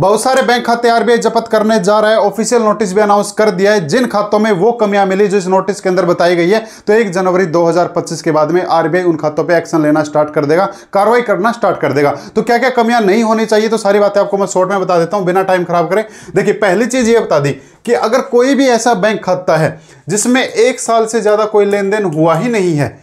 बहुत सारे बैंक खाते आरबीआई जब्त करने जा रहा है ऑफिशियल नोटिस भी अनाउंस कर दिया है जिन खातों में वो कमियां मिली जो इस नोटिस के अंदर बताई गई है तो एक जनवरी 2025 के बाद में आरबीआई उन खातों पर एक्शन लेना स्टार्ट कर देगा कार्रवाई करना स्टार्ट कर देगा तो क्या क्या कमियां नहीं होनी चाहिए तो सारी बातें आपको मैं शॉर्ट में बता देता हूं बिना टाइम खराब करें देखिए पहली चीज ये बता दी कि अगर कोई भी ऐसा बैंक खाता है जिसमें एक साल से ज्यादा कोई लेन देन हुआ ही नहीं है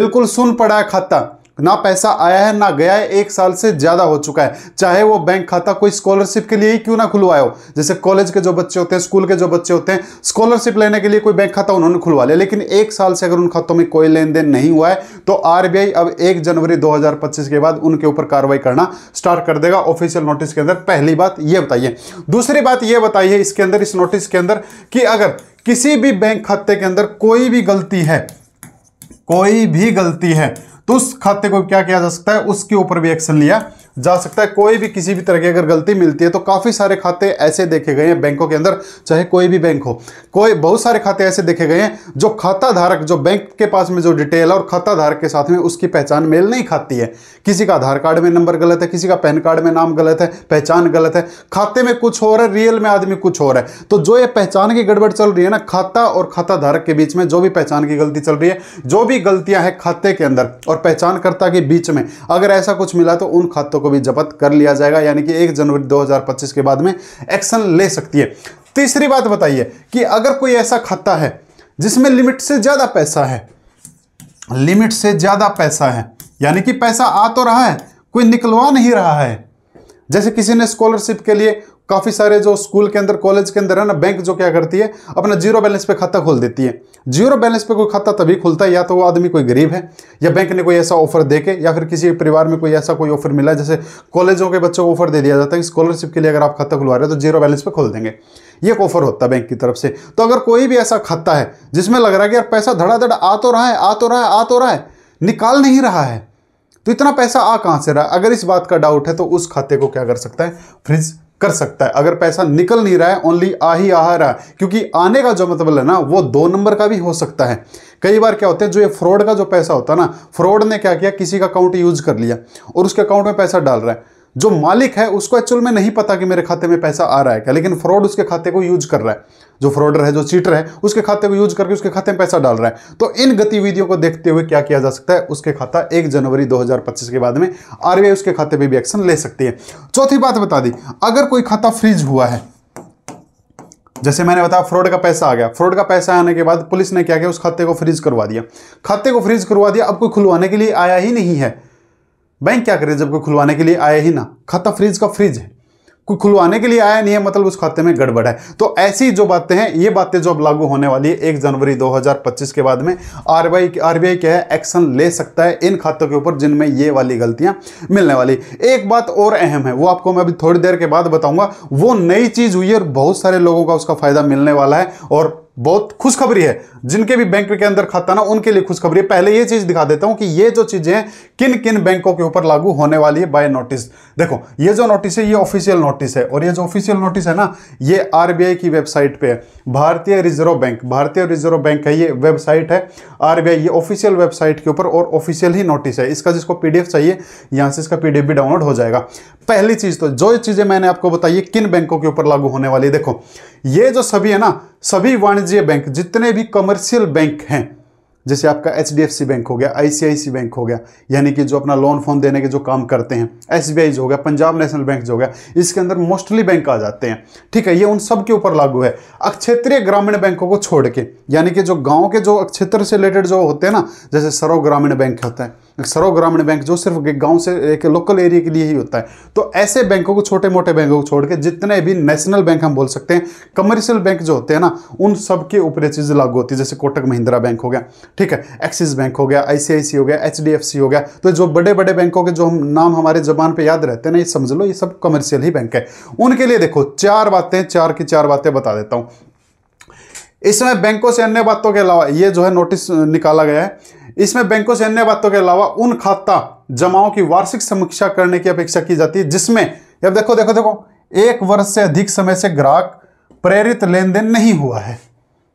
बिल्कुल सुन पड़ा है खाता ना पैसा आया है ना गया है एक साल से ज़्यादा हो चुका है चाहे वो बैंक खाता कोई स्कॉलरशिप के लिए ही क्यों ना खुलवाया हो जैसे कॉलेज के जो बच्चे होते हैं स्कूल के जो बच्चे होते हैं स्कॉलरशिप लेने के लिए कोई बैंक खाता उन्होंने खुलवा लिया लेकिन एक साल से अगर उन खातों में कोई लेन देन नहीं हुआ है तो आर अब एक जनवरी दो के बाद उनके ऊपर कार्रवाई करना स्टार्ट कर देगा ऑफिशियल नोटिस के अंदर पहली बात यह बताइए दूसरी बात यह बताइए इसके अंदर इस नोटिस के अंदर कि अगर किसी भी बैंक खाते के अंदर कोई भी गलती है कोई भी गलती है तो उस खाते को क्या किया जा सकता है उसके ऊपर भी एक्शन लिया जा सकता है कोई भी किसी भी तरह की अगर गलती मिलती है तो काफ़ी सारे खाते ऐसे देखे गए हैं बैंकों के अंदर चाहे कोई भी बैंक हो कोई बहुत सारे खाते ऐसे देखे गए हैं जो खाता धारक जो बैंक के पास में जो डिटेल है और खाता धारक के साथ में उसकी पहचान मेल नहीं खाती है किसी का आधार कार्ड में नंबर गलत है किसी का पैन कार्ड में नाम गलत है पहचान गलत है खाते में कुछ हो रहा है रियल में आदमी कुछ हो रहा है तो जो ये पहचान की गड़बड़ चल रही है ना खाता और खाता धारक के बीच में जो भी पहचान की गलती चल रही है जो भी गलतियां हैं खाते के अंदर और पहचानकर्ता के बीच में अगर ऐसा कुछ मिला तो उन खातों को भी जब्त कर लिया जाएगा यानी कि एक जनवरी 2025 के बाद में एक्शन ले सकती है तीसरी बात बताइए कि अगर कोई ऐसा खाता है जिसमें लिमिट से ज़्यादा पैसा है लिमिट से ज़्यादा पैसा है यानी कि पैसा आ तो रहा है कोई निकलवा नहीं रहा है जैसे किसी ने स्कॉलरशिप के लिए काफ़ी सारे जो स्कूल के अंदर कॉलेज के अंदर है ना बैंक जो क्या करती है अपना जीरो बैलेंस पे खाता खोल देती है जीरो बैलेंस पे कोई खाता तभी खुलता है या तो वो आदमी कोई गरीब है या बैंक ने कोई ऐसा ऑफर दे के या फिर किसी परिवार में कोई ऐसा कोई ऑफर मिला जैसे कॉलेजों के बच्चों को ऑफर दे दिया जाता है स्कॉलरशिप के लिए अगर आप खाता खुलवा रहे हो तो जीरो बैलेंस पर खोल देंगे ये एक ऑफर होता है बैंक की तरफ से तो अगर कोई भी ऐसा खाता है जिसमें लग रहा है कि यार पैसा धड़ाधड़ आ तो रहा है आ तो रहा है आ तो रहा है निकाल नहीं रहा है तो इतना पैसा आ कहाँ से रहा अगर इस बात का डाउट है तो उस खाते को क्या कर सकता है फ्रिज कर सकता है अगर पैसा निकल नहीं रहा है ओनली आ ही आ रहा है क्योंकि आने का जो मतलब है ना वो दो नंबर का भी हो सकता है कई बार क्या होता है जो ये फ्रॉड का जो पैसा होता है ना फ्रॉड ने क्या किया किसी का अकाउंट यूज कर लिया और उसके अकाउंट में पैसा डाल रहा है जो मालिक है उसको एक्चुअल में नहीं पता कि मेरे खाते में पैसा आ रहा है क्या लेकिन फ्रॉड उसके खाते को यूज कर रहा है जो फ्रॉडर है जो चीटर है उसके खाते को यूज करके उसके खाते में पैसा डाल रहा है तो इन गतिविधियों को देखते हुए क्या किया जा सकता है उसके खाता एक जनवरी 2025 के बाद में आरबीआई उसके खाते पर भी एक्शन ले सकती है चौथी बात बता दी अगर कोई खाता फ्रीज हुआ है जैसे मैंने बताया फ्रॉड का पैसा आ गया फ्रॉड का पैसा आने के बाद पुलिस ने क्या किया उस खाते को फ्रीज करवा दिया खाते को फ्रीज करवा दिया अब कोई खुलवाने के लिए आया ही नहीं है बैंक क्या करे कोई खुलवाने के लिए आए ही ना खाता फ्रीज का फ्रीज है कोई खुलवाने के लिए आया नहीं है मतलब उस खाते में गड़बड़ है तो ऐसी जो बातें हैं ये बातें जो अब लागू होने वाली है एक जनवरी 2025 के बाद में आरबीआई आरबीआई क्या है एक्शन ले सकता है इन खातों के ऊपर जिनमें ये वाली गलतियां मिलने वाली एक बात और अहम है वो आपको मैं अभी थोड़ी देर के बाद बताऊंगा वो नई चीज़ हुई है और बहुत सारे लोगों का उसका फायदा मिलने वाला है और बहुत खुशखबरी है जिनके भी बैंक के अंदर खाता ना उनके लिए खुशखबरी है पहले ये चीज दिखा देता हूं कि ये जो चीजें किन किन बैंकों के ऊपर लागू होने वाली है बाय नोटिस देखो ये जो नोटिस है ये ऑफिशियल नोटिस है और ये जो ऑफिशियल नोटिस है ना ये आरबीआई की वेबसाइट पे है भारतीय रिजर्व बैंक भारतीय रिजर्व बैंक है ये वेबसाइट है आरबीआई ये ऑफिशियल वेबसाइट के ऊपर और ऑफिशियल ही नोटिस है इसका जिसको पीडीएफ चाहिए यहां से इसका पीडीएफ भी डाउनलोड हो जाएगा पहली चीज तो जो चीजें मैंने आपको बताई किन बैंकों के ऊपर लागू होने वाली है देखो ये जो सभी है ना सभी वाणिज्य बैंक जितने भी कमर्शियल बैंक हैं जैसे आपका एच बैंक हो गया आई बैंक हो गया यानी कि जो अपना लोन फोन देने के जो काम करते हैं एस जो हो गया पंजाब नेशनल बैंक जो हो गया इसके अंदर मोस्टली बैंक आ जाते हैं ठीक है ये उन सब के ऊपर लागू है अक्षेत्रीय ग्रामीण बैंकों को छोड़ के यानी कि जो गाँव के जो क्षेत्र से रिलेटेड जो होते हैं ना जैसे सर्व ग्रामीण बैंक होता है सरो ग्रामीण बैंक जो सिर्फ गांव से एक लोकल एरिया के लिए ही होता है तो ऐसे बैंकों को छोटे मोटे बैंकों को छोड़ के जितने भी नेशनल बैंक हम बोल सकते हैं कमर्शियल बैंक जो होते हैं ना उन सब के ऊपर चीज़ लागू होती है जैसे कोटक महिंद्रा बैंक हो गया ठीक है एक्सिस बैंक हो गया आईसीआईसी हो गया एच हो गया तो जो बड़े बड़े बैंकों के जो हम नाम हमारे जबान पर याद रहते हैं ना ये समझ लो ये सब कमर्शियल ही बैंक है उनके लिए देखो चार बातें चार की चार बातें बता देता हूँ इसमें बैंकों से अन्य बातों के अलावा ये जो है नोटिस निकाला गया है इसमें बैंकों से अन्य बातों के अलावा उन खाता जमाओं की वार्षिक समीक्षा करने की अपेक्षा की जाती है जिसमें अब देखो देखो देखो एक वर्ष से अधिक समय से ग्राहक प्रेरित लेन देन नहीं हुआ है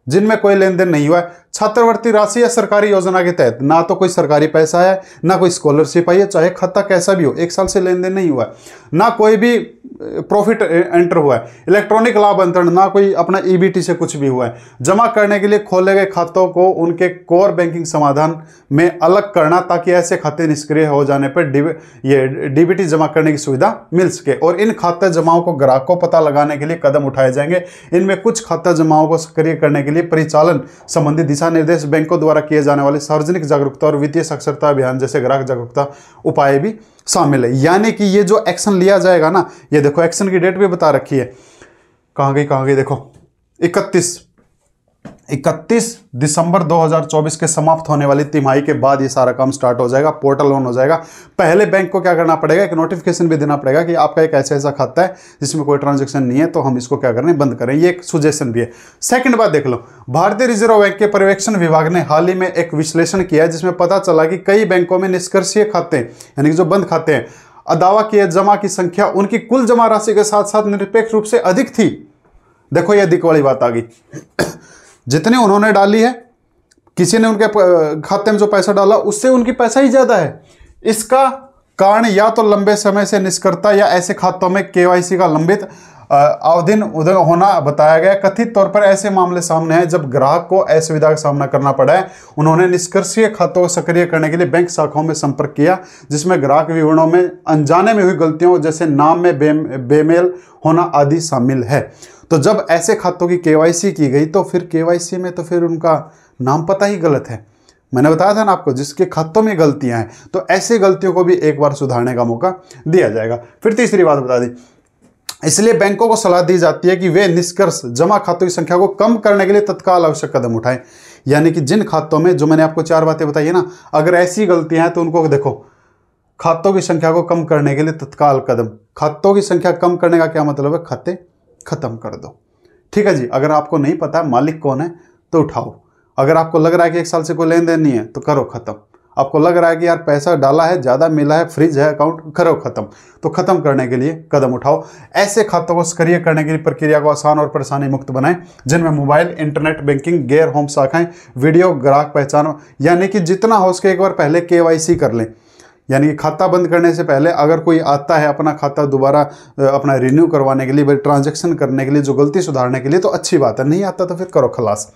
जिनमें कोई लेन देन नहीं हुआ है छात्रवृत्ति राशि या सरकारी योजना के तहत ना तो कोई सरकारी पैसा है ना कोई स्कॉलरशिप आई है चाहे खाता कैसा भी हो एक साल से लेन देन नहीं हुआ है ना कोई भी प्रॉफिट एंटर हुआ है इलेक्ट्रॉनिक लाभ अंतरण ना कोई अपना ईबीटी e से कुछ भी हुआ है जमा करने के लिए खोले गए खातों को उनके कोर बैंकिंग समाधान में अलग करना ताकि ऐसे खाते निष्क्रिय हो जाने पर डिब, ये डीबीटी जमा करने की सुविधा मिल सके और इन खाता जमाओं को ग्राहकों पता लगाने के लिए कदम उठाए जाएंगे इनमें कुछ खाता जमाओं को सक्रिय करने के लिए परिचालन संबंधी दिशा दिशा निर्देश बैंकों द्वारा किए जाने वाले सार्वजनिक जागरूकता और वित्तीय साक्षरता अभियान जैसे ग्राहक जागरूकता उपाय भी शामिल है यानी कि ये जो एक्शन लिया जाएगा ना ये देखो एक्शन की डेट भी बता रखी है कहाँ गई कहाँ गई देखो इकतीस 31 दिसंबर 2024 के समाप्त होने वाली तिमाही के बाद ये सारा काम स्टार्ट हो जाएगा पोर्टल ऑन हो जाएगा पहले बैंक को क्या करना पड़ेगा एक नोटिफिकेशन भी देना पड़ेगा कि आपका एक ऐसा ऐसा खाता है जिसमें कोई ट्रांजेक्शन नहीं है तो हम इसको क्या करें बंद करें ये एक सुजेशन भी है सेकंड बात देख लो भारतीय रिजर्व बैंक के पर्यवेक्षण विभाग ने हाल ही में एक विश्लेषण किया है जिसमें पता चला कि कई बैंकों में निष्कर्षीय खाते यानी कि जो बंद खाते हैं अदावा किए जमा की संख्या उनकी कुल जमा राशि के साथ साथ निरपेक्ष रूप से अधिक थी देखो यह अधिक वाली बात आ गई जितने उन्होंने डाली है किसी ने उनके खाते में जो पैसा डाला उससे उनकी पैसा ही ज़्यादा है इसका कारण या तो लंबे समय से निष्कर्ता या ऐसे खातों में केवाईसी का लंबित अवधिन उदय होना बताया गया कथित तौर पर ऐसे मामले सामने हैं जब ग्राहक को असुविधा का सामना करना पड़ा है उन्होंने निष्कर्षीय खातों को सक्रिय करने के लिए बैंक शाखाओं में संपर्क किया जिसमें ग्राहक विवरणों में अनजाने में हुई गलतियों जैसे नाम में बे बेमेल होना आदि शामिल है तो जब ऐसे खातों की केवाईसी की गई तो फिर केवाईसी में तो फिर उनका नाम पता ही गलत है मैंने बताया था ना आपको जिसके खातों में गलतियां हैं तो ऐसी गलतियों को भी एक बार सुधारने का मौका दिया जाएगा फिर तीसरी बात बता दी इसलिए बैंकों को सलाह दी जाती है कि वे निष्कर्ष जमा खातों की संख्या को कम करने के लिए तत्काल आवश्यक कदम उठाएं यानी कि जिन खातों में जो मैंने आपको चार बातें बताई है ना अगर ऐसी गलतियां हैं तो उनको देखो खातों की संख्या को कम करने के लिए तत्काल कदम खातों की संख्या कम करने का क्या मतलब है खाते ख़त्म कर दो ठीक है जी अगर आपको नहीं पता मालिक कौन है तो उठाओ अगर आपको लग रहा है कि एक साल से कोई लेन देन नहीं है तो करो ख़त्म आपको लग रहा है कि यार पैसा डाला है ज़्यादा मिला है फ्रिज है अकाउंट करो ख़त्म तो ख़त्म करने के लिए कदम उठाओ ऐसे खातों को सक्रिय करने के लिए प्रक्रिया को आसान और परेशानी मुक्त बनाएं जिनमें मोबाइल इंटरनेट बैंकिंग गैर होम शाखाएं वीडियो ग्राहक पहचान यानी कि जितना हो सके एक बार पहले के कर लें यानी कि खाता बंद करने से पहले अगर कोई आता है अपना खाता दोबारा अपना रिन्यू करवाने के लिए भाई ट्रांजेक्शन करने के लिए जो गलती सुधारने के लिए तो अच्छी बात है नहीं आता तो फिर करो खलास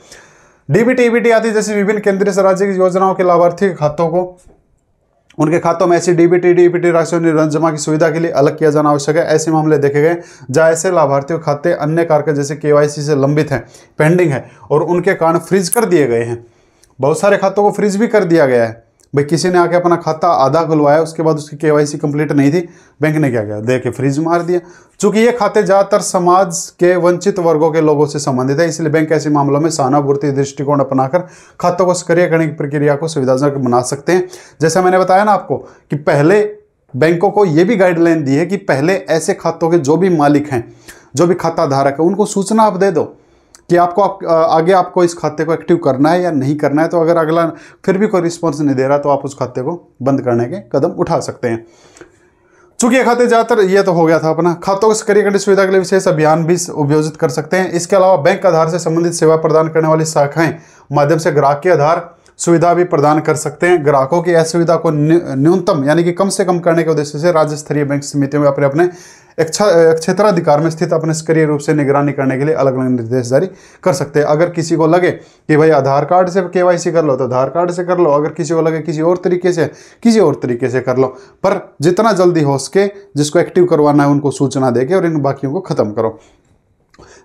डीबीटी ईबीटी आदि जैसी विभिन्न केंद्रीय राज्य की योजनाओं के लाभार्थी के खातों को उनके खातों में ऐसी डीबीटी डीबीटी राशि और निरंजन जमा की सुविधा के लिए अलग किया जाना आवश्यक है ऐसे मामले देखे गए जहाँ ऐसे लाभार्थियों के खाते अन्य कारक जैसे केवाईसी से लंबित हैं पेंडिंग है और उनके कारण फ्रीज कर दिए गए हैं बहुत सारे खातों को फ्रीज भी कर दिया गया है भाई किसी ने आके अपना खाता आधा खुलवाया उसके बाद उसकी केवाईसी कंप्लीट नहीं थी बैंक ने क्या किया दे के फ्रीज मार दिया चूंकि ये खाते ज़्यादातर समाज के वंचित वर्गों के लोगों से संबंधित है इसलिए बैंक ऐसे मामलों में सहानुभूति दृष्टिकोण अपनाकर खातों को सक्रिय करने की प्रक्रिया को सुविधाजनक बना सकते हैं जैसा मैंने बताया ना आपको कि पहले बैंकों को ये भी गाइडलाइन दी है कि पहले ऐसे खातों के जो भी मालिक हैं जो भी खाता धारक है उनको सूचना आप दे दो कि आपको आप, आगे आपको इस खाते को एक्टिव करना है या नहीं करना है तो अगर अगला फिर भी कोई रिस्पॉन्स नहीं दे रहा तो आप उस खाते को बंद करने के कदम उठा सकते हैं चूंकि ये खाते ज़्यादातर ये तो हो गया था अपना खातों को सक्रिय करने सुविधा के लिए विशेष अभियान भी उपयोजित कर सकते हैं इसके अलावा बैंक आधार से संबंधित सेवा प्रदान करने वाली शाखाएं माध्यम से ग्राहक के आधार सुविधा भी प्रदान कर सकते हैं ग्राहकों की असुविधा को न्यूनतम यानी कि कम से कम करने के उद्देश्य से राज्य स्तरीय बैंक समितियों में अपने अपने क्षेत्राधिकार में स्थित अपने सक्रिय रूप से निगरानी करने के लिए अलग अलग निर्देश जारी कर सकते हैं अगर किसी को लगे कि भाई आधार कार्ड से के कर लो तो आधार कार्ड से कर लो अगर किसी को लगे किसी और तरीके से किसी और तरीके से कर लो पर जितना जल्दी हो सके जिसको एक्टिव करवाना है उनको सूचना देके और इन बाकियों को खत्म करो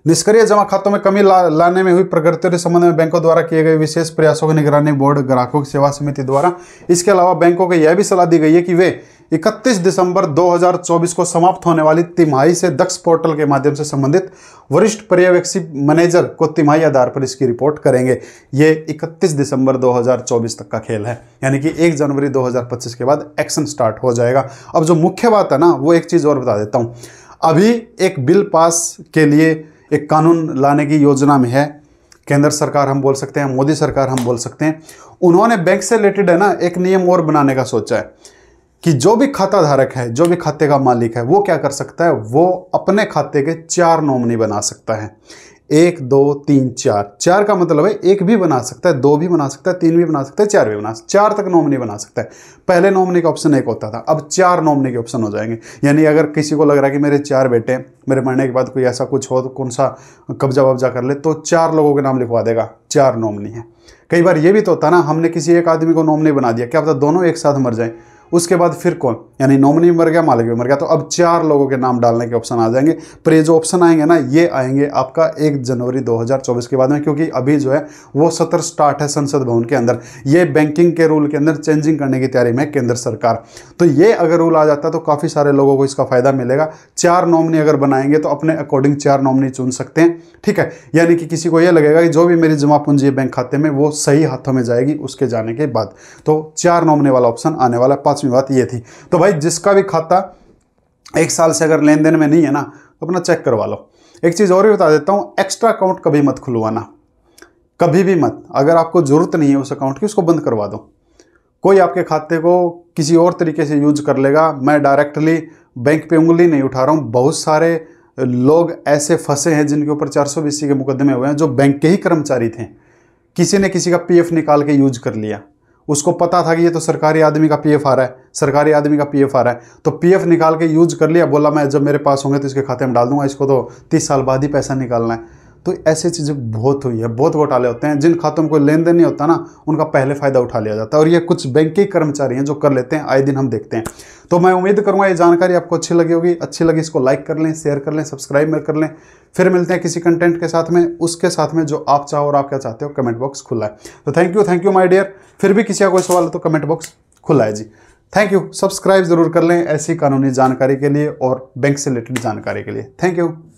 निष्क्रिय जमा खातों में कमी ला, लाने में हुई प्रगति के संबंध में बैंकों द्वारा किए गए विशेष प्रयासों की निगरानी बोर्ड ग्राहकों की सेवा समिति द्वारा इसके अलावा बैंकों को यह भी सलाह दी गई है कि वे 31 दिसंबर 2024 को समाप्त होने वाली तिमाही से दक्ष पोर्टल के माध्यम से संबंधित वरिष्ठ पर्यवेक्षी मैनेजर को तिमाही आधार पर इसकी रिपोर्ट करेंगे ये 31 दिसंबर 2024 तक का खेल है यानी कि 1 जनवरी 2025 के बाद एक्शन स्टार्ट हो जाएगा अब जो मुख्य बात है ना वो एक चीज़ और बता देता हूँ अभी एक बिल पास के लिए एक कानून लाने की योजना में है केंद्र सरकार हम बोल सकते हैं मोदी सरकार हम बोल सकते हैं उन्होंने बैंक से रिलेटेड है ना एक नियम और बनाने का सोचा है कि जो भी खाता धारक है जो भी खाते का मालिक है वो क्या कर सकता है वो अपने खाते के चार नॉमनी बना सकता है एक दो तीन चार चार का मतलब है एक भी बना सकता है दो भी बना सकता है तीन भी बना सकता है चार भी बना सकता है चार तक नॉमिनी बना सकता है पहले नॉमिनी का ऑप्शन एक होता था अब चार नॉमिनी के ऑप्शन हो जाएंगे यानी अगर किसी को लग रहा है कि मेरे चार बेटे हैं मेरे मरने के बाद कोई ऐसा कुछ हो तो कौन सा कब्जा वब्जा कर ले तो चार लोगों के नाम लिखवा देगा चार नॉमिनी है कई बार ये भी तो होता ना हमने किसी एक आदमी को नॉमिनी बना दिया क्या पता दोनों एक साथ मर जाए उसके बाद फिर कौन यानी नॉमिनी मर गया मालिक भी मर गया तो अब चार लोगों के नाम डालने के ऑप्शन आ जाएंगे पर ये जो ऑप्शन आएंगे ना ये आएंगे आपका एक जनवरी 2024 के बाद में क्योंकि अभी जो है वो सत्र स्टार्ट है संसद भवन के अंदर ये बैंकिंग के रूल के अंदर चेंजिंग करने की तैयारी में केंद्र सरकार तो ये अगर रूल आ जाता तो काफ़ी सारे लोगों को इसका फायदा मिलेगा चार नॉमिनी अगर बनाएंगे तो अपने अकॉर्डिंग चार नॉमिनी चुन सकते हैं ठीक है यानी कि किसी को यह लगेगा कि जो भी मेरी जमा पूंजी बैंक खाते में वो सही हाथों में जाएगी उसके जाने के बाद तो चार नॉमिनी वाला ऑप्शन आने वाला है पांचवी बात ये थी तो भाई जिसका भी खाता एक साल से अगर लेन देन में नहीं है ना तो अपना चेक करवा लो एक चीज़ और भी बता देता हूँ एक्स्ट्रा अकाउंट कभी मत खुलवाना कभी भी मत अगर आपको ज़रूरत नहीं है उस अकाउंट की उसको बंद करवा दो कोई आपके खाते को किसी और तरीके से यूज कर लेगा मैं डायरेक्टली बैंक पे उंगली नहीं उठा रहा हूँ बहुत सारे लोग ऐसे फंसे हैं जिनके ऊपर चार सौ के मुकदमे हुए हैं जो बैंक के ही कर्मचारी थे किसी ने किसी का पीएफ निकाल के यूज कर लिया उसको पता था कि ये तो सरकारी आदमी का पीएफ आ रहा है सरकारी आदमी का पीएफ आ रहा है तो पीएफ निकाल के यूज कर लिया बोला मैं जब मेरे पास होंगे तो इसके खाते में डाल दूंगा इसको तो तीस साल बाद ही पैसा निकालना है तो ऐसी चीज़ें बहुत हुई है बहुत घोटाले होते हैं जिन खातों में कोई लेन देन नहीं होता ना उनका पहले फ़ायदा उठा लिया जाता है और ये कुछ बैंक के कर्मचारी हैं जो कर लेते हैं आए दिन हम देखते हैं तो मैं उम्मीद करूँगा ये जानकारी आपको अच्छी लगी होगी अच्छी लगी इसको लाइक कर लें शेयर कर लें सब्सक्राइब कर लें फिर मिलते हैं किसी कंटेंट के साथ में उसके साथ में जो आप चाहो और आप क्या चाहते हो कमेंट बॉक्स खुला है तो thank you thank you my dear फिर भी किसी का कोई सवाल है तो कमेंट बॉक्स खुला है जी थैंक यू सब्सक्राइब जरूर कर लें ऐसी कानूनी जानकारी के लिए और बैंक से रिलेटेड जानकारी के लिए थैंक यू